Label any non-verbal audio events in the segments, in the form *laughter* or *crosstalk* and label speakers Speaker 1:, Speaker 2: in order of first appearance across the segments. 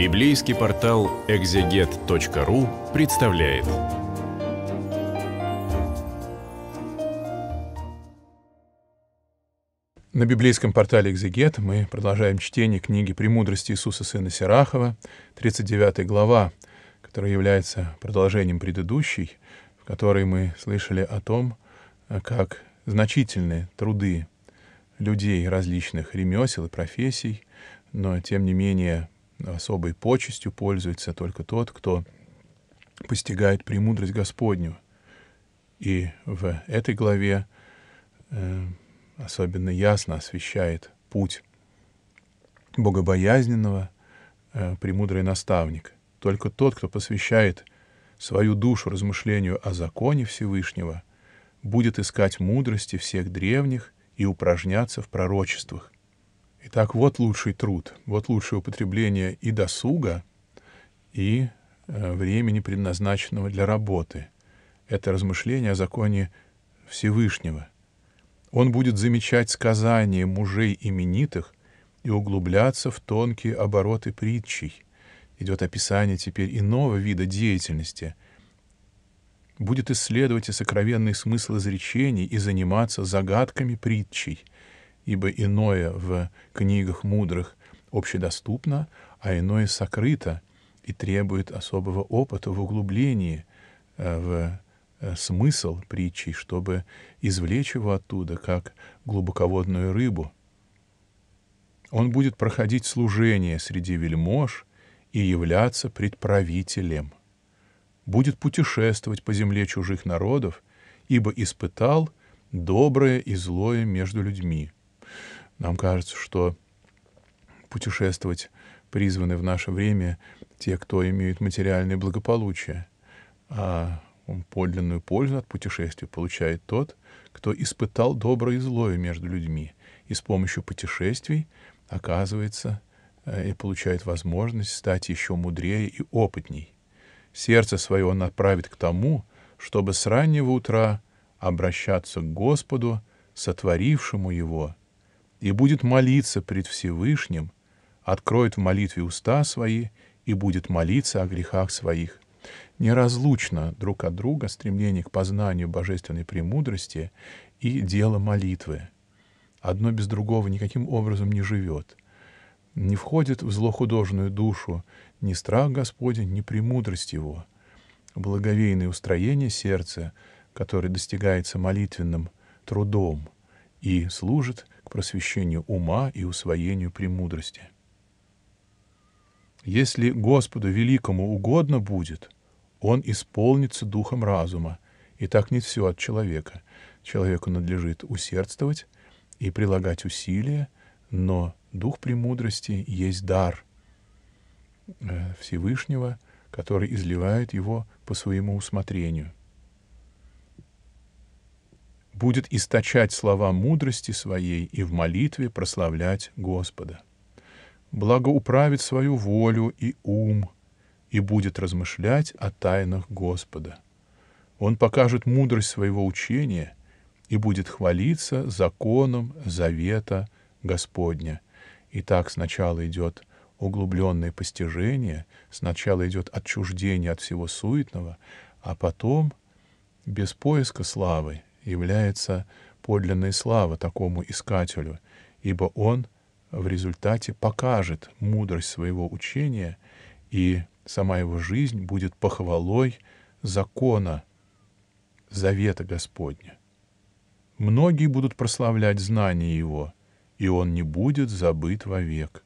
Speaker 1: Библейский портал экзегет.ру представляет. На библейском портале «Экзегет» мы продолжаем чтение книги «Премудрости Иисуса Сына Сирахова», 39 глава, которая является продолжением предыдущей, в которой мы слышали о том, как значительные труды людей различных ремесел и профессий, но, тем не менее, особой почестью пользуется только тот, кто постигает премудрость Господню. И в этой главе э, особенно ясно освещает путь богобоязненного э, премудрый наставник. Только тот, кто посвящает свою душу размышлению о законе Всевышнего, будет искать мудрости всех древних и упражняться в пророчествах — Итак, вот лучший труд, вот лучшее употребление и досуга, и э, времени, предназначенного для работы. Это размышление о законе Всевышнего. Он будет замечать сказания мужей именитых и углубляться в тонкие обороты притчей. Идет описание теперь иного вида деятельности. Будет исследовать и сокровенный смысл изречений и заниматься загадками притчей — ибо иное в книгах мудрых общедоступно, а иное сокрыто и требует особого опыта в углублении э, в э, смысл притчи, чтобы извлечь его оттуда, как глубоководную рыбу. Он будет проходить служение среди вельмож и являться предправителем. Будет путешествовать по земле чужих народов, ибо испытал доброе и злое между людьми — нам кажется, что путешествовать призваны в наше время те, кто имеет материальное благополучие, а подлинную пользу от путешествий получает тот, кто испытал доброе и злое между людьми, и с помощью путешествий оказывается э, и получает возможность стать еще мудрее и опытней. Сердце свое он отправит к тому, чтобы с раннего утра обращаться к Господу, сотворившему его — и будет молиться пред Всевышним, откроет в молитве уста свои и будет молиться о грехах своих. Неразлучно друг от друга стремление к познанию божественной премудрости и дело молитвы. Одно без другого никаким образом не живет. Не входит в злохудожную душу ни страх Господень, ни премудрость Его. Благовейное устроение сердца, которое достигается молитвенным трудом и служит — просвещению ума и усвоению премудрости. Если Господу Великому угодно будет, Он исполнится духом разума, и так не все от человека. Человеку надлежит усердствовать и прилагать усилия, но дух премудрости есть дар э, Всевышнего, который изливает его по своему усмотрению — будет источать слова мудрости своей и в молитве прославлять Господа. благоуправит свою волю и ум, и будет размышлять о тайнах Господа. Он покажет мудрость своего учения и будет хвалиться законом завета Господня. И так сначала идет углубленное постижение, сначала идет отчуждение от всего суетного, а потом без поиска славы является подлинной слава такому искателю, ибо он в результате покажет мудрость своего учения, и сама его жизнь будет похвалой закона, завета Господня. Многие будут прославлять знание его, и он не будет забыт вовек.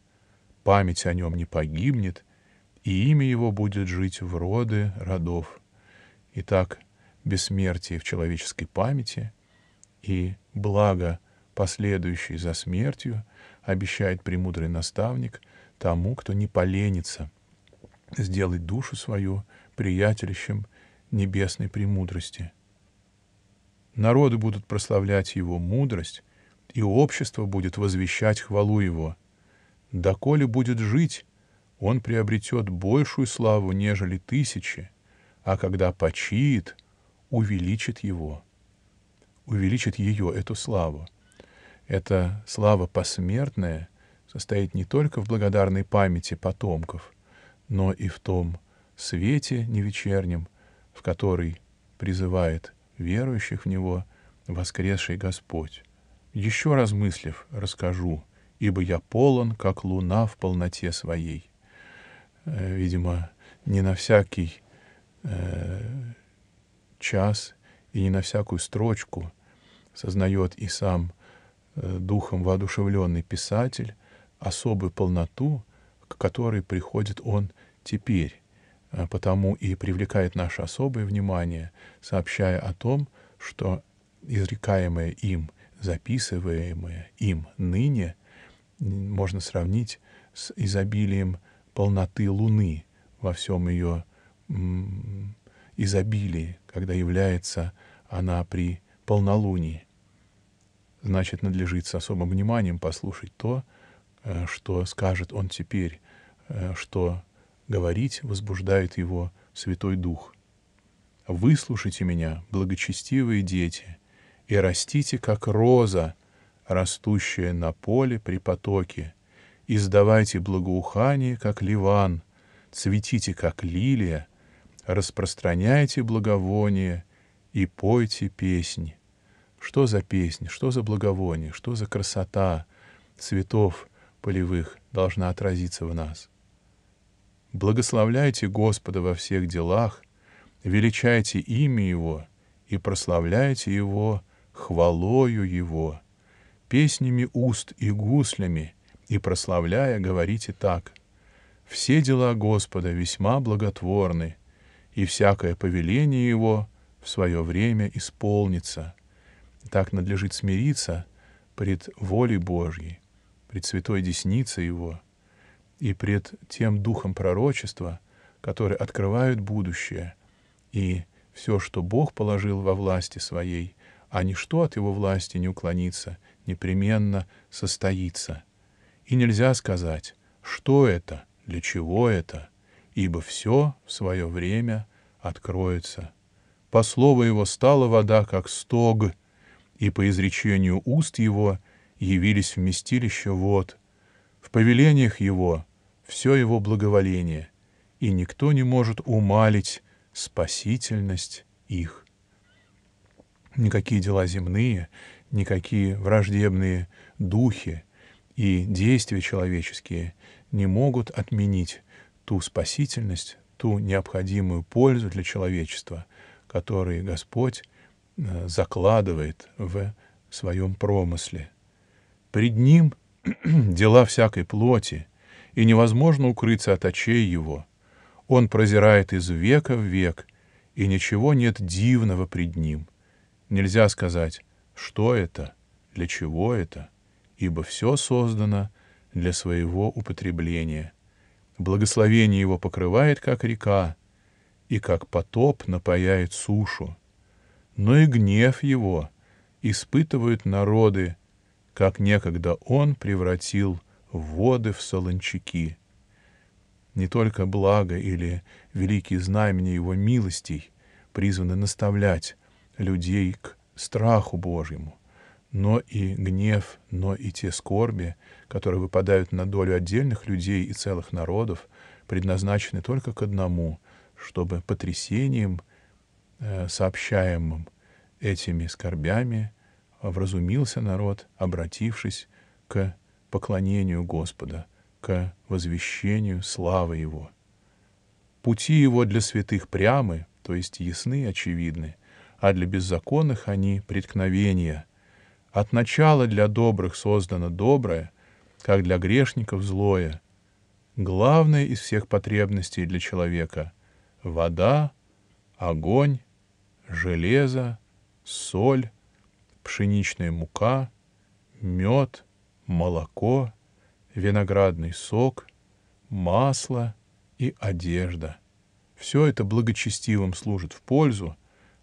Speaker 1: Память о нем не погибнет, и имя его будет жить в роды родов. Итак, бессмертие в человеческой памяти и благо, последующее за смертью, обещает премудрый наставник тому, кто не поленится сделать душу свою приятелищем небесной премудрости. Народы будут прославлять его мудрость, и общество будет возвещать хвалу его. Доколе будет жить, он приобретет большую славу, нежели тысячи, а когда почиет — увеличит его, увеличит ее, эту славу. Эта слава посмертная состоит не только в благодарной памяти потомков, но и в том свете невечернем, в который призывает верующих в Него воскресший Господь. Еще раз размыслив, расскажу, ибо я полон, как луна в полноте своей. Э, видимо, не на всякий э, час и не на всякую строчку, сознает и сам э, духом воодушевленный писатель особую полноту, к которой приходит он теперь, э, потому и привлекает наше особое внимание, сообщая о том, что изрекаемое им, записываемое им ныне, можно сравнить с изобилием полноты Луны во всем ее изобилии, когда является она при полнолунии. Значит, надлежит с особым вниманием послушать то, э, что скажет он теперь, э, что говорить возбуждает его Святой Дух. «Выслушайте меня, благочестивые дети, и растите, как роза, растущая на поле при потоке, издавайте благоухание, как ливан, цветите, как лилия, распространяйте благовоние и пойте песни. Что за песни, что за благовоние, что за красота цветов полевых должна отразиться в нас? Благословляйте Господа во всех делах, величайте имя Его и прославляйте Его хвалою Его, песнями уст и гуслями, и прославляя говорите так. Все дела Господа весьма благотворны, и всякое повеление его в свое время исполнится. Так надлежит смириться пред волей Божьей, пред святой десницей его и пред тем духом пророчества, который открывает будущее и все, что Бог положил во власти своей, а ничто от его власти не уклонится, непременно состоится. И нельзя сказать, что это, для чего это — ибо все в свое время откроется. По слову его стала вода, как стог, и по изречению уст его явились вместилища вод. В повелениях его все его благоволение, и никто не может умалить спасительность их. Никакие дела земные, никакие враждебные духи и действия человеческие не могут отменить ту спасительность, ту необходимую пользу для человечества, которую Господь э, закладывает в своем промысле. Пред Ним *clears throat* дела всякой плоти, и невозможно укрыться от очей Его. Он прозирает из века в век, и ничего нет дивного пред Ним. Нельзя сказать, что это, для чего это, ибо все создано для своего употребления, Благословение его покрывает, как река, и как потоп напаяет сушу. Но и гнев его испытывают народы, как некогда он превратил воды в солончаки. Не только благо или великие знамения его милостей призваны наставлять людей к страху Божьему, но и гнев, но и те скорби, которые выпадают на долю отдельных людей и целых народов, предназначены только к одному, чтобы потрясением, э, сообщаемым этими скорбями, вразумился народ, обратившись к поклонению Господа, к возвещению славы Его. Пути Его для святых прямы, то есть ясны и очевидны, а для беззаконных они преткновения — от начала для добрых создано доброе, как для грешников злое. Главное из всех потребностей для человека — вода, огонь, железо, соль, пшеничная мука, мед, молоко, виноградный сок, масло и одежда. Все это благочестивым служит в пользу,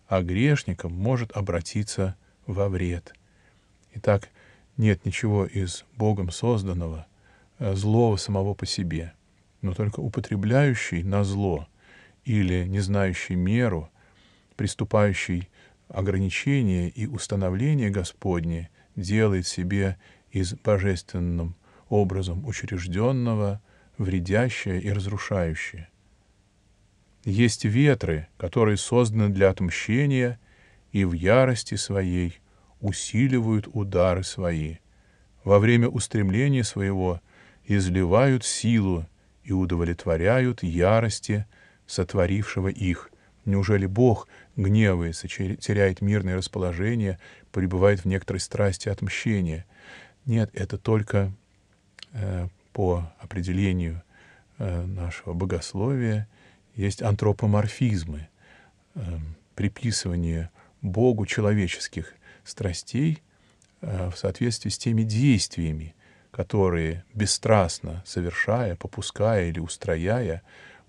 Speaker 1: а грешникам может обратиться во вред — Итак, нет ничего из Богом созданного, э, злого самого по себе, но только употребляющий на зло или не знающий меру, приступающий ограничение и установление Господне делает себе из божественным образом учрежденного вредящее и разрушающее. Есть ветры, которые созданы для отмщения и в ярости своей усиливают удары свои. Во время устремления своего изливают силу и удовлетворяют ярости сотворившего их. Неужели Бог гневается, теряет мирное расположение, пребывает в некоторой страсти отмщения? Нет, это только э, по определению э, нашего богословия есть антропоморфизмы, э, приписывание Богу человеческих страстей э, в соответствии с теми действиями, которые, бесстрастно совершая, попуская или устрояя,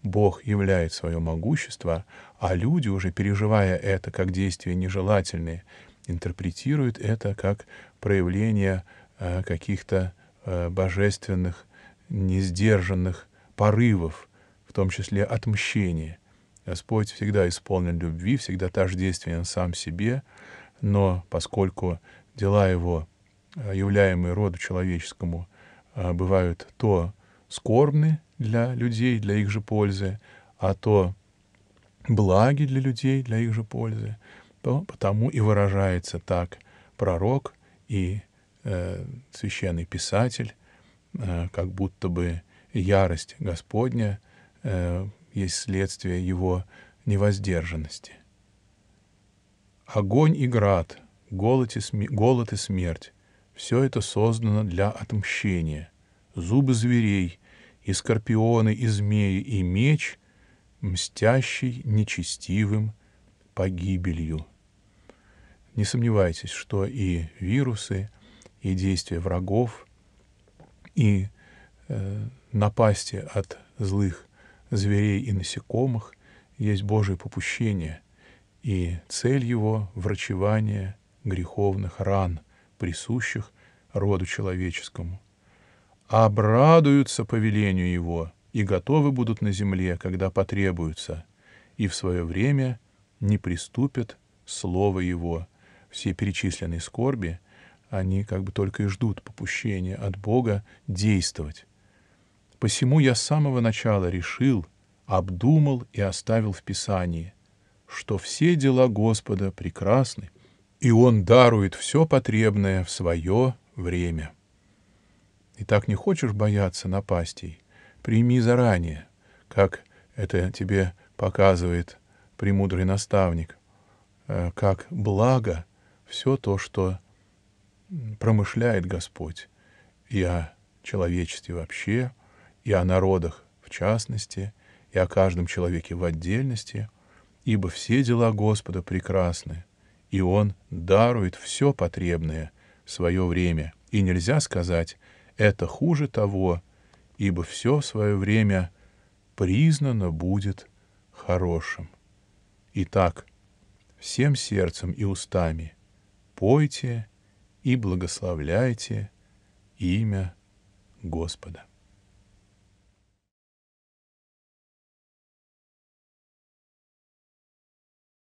Speaker 1: Бог являет свое могущество, а люди, уже переживая это как действия нежелательные, интерпретируют это как проявление э, каких-то э, божественных, несдержанных порывов, в том числе отмщения. Господь всегда исполнен любви, всегда тождественен сам себе, но поскольку дела его, э, являемые роду человеческому, э, бывают то скорбны для людей, для их же пользы, а то благи для людей, для их же пользы, то потому и выражается так пророк и э, священный писатель, э, как будто бы ярость Господня э, есть следствие его невоздержанности. Огонь и град, голод и, см... голод и смерть — все это создано для отмщения. Зубы зверей, и скорпионы, и змеи, и меч, мстящий нечестивым погибелью. Не сомневайтесь, что и вирусы, и действия врагов, и э, напасти от злых зверей и насекомых есть Божие попущение — и цель его — врачевание греховных ран, присущих роду человеческому. Обрадуются по велению его и готовы будут на земле, когда потребуются, и в свое время не приступят слово его. Все перечисленные скорби, они как бы только и ждут попущения от Бога действовать. Посему я с самого начала решил, обдумал и оставил в Писании — что все дела Господа прекрасны, и Он дарует все потребное в свое время. И так не хочешь бояться напастей, прими заранее, как это тебе показывает премудрый наставник, э, как благо все то, что промышляет Господь и о человечестве вообще, и о народах в частности, и о каждом человеке в отдельности, ибо все дела Господа прекрасны, и Он дарует все потребное в свое время, и нельзя сказать «это хуже того», ибо все в свое время признано будет хорошим. Итак, всем сердцем и устами пойте и благословляйте имя Господа.